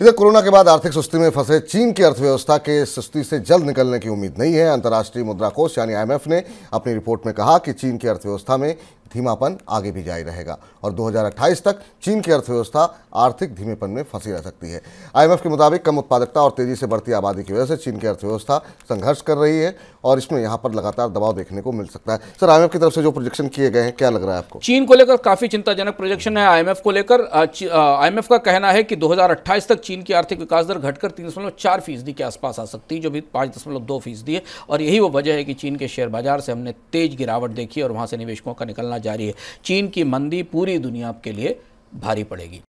इधर कोरोना के बाद आर्थिक सुस्ती में फंसे चीन की अर्थव्यवस्था के सुस्ती से जल्द निकलने की उम्मीद नहीं है अंतर्राष्ट्रीय मुद्रा कोष यानी आईएमएफ ने अपनी रिपोर्ट में कहा कि चीन की अर्थव्यवस्था में धीमापन आगे भी जारी रहेगा और 2028 तक चीन की अर्थव्यवस्था आर्थिक धीमेपन में फंसी रह सकती है आईएमएफ के मुताबिक कम उत्पादकता और तेजी से बढ़ती आबादी की वजह से चीन की अर्थव्यवस्था संघर्ष कर रही है और इसमें यहाँ पर लगातार दबाव देखने को मिल सकता है सर आई की तरफ से जो प्रोजेक्शन किए गए हैं क्या लग रहा है आपको चीन को लेकर काफी चिंताजनक प्रोजेक्शन है आई को लेकर आई का कहना है कि दो तक चीन की आर्थिक विकास दर घटकर तीन दशमलव चार फीसदी के आसपास आ सकती है जो भी पांच दशमलव दो फीसदी है और यही वो वजह है कि चीन के शेयर बाजार से हमने तेज गिरावट देखी और वहां से निवेशकों का निकलना जारी है चीन की मंदी पूरी दुनिया के लिए भारी पड़ेगी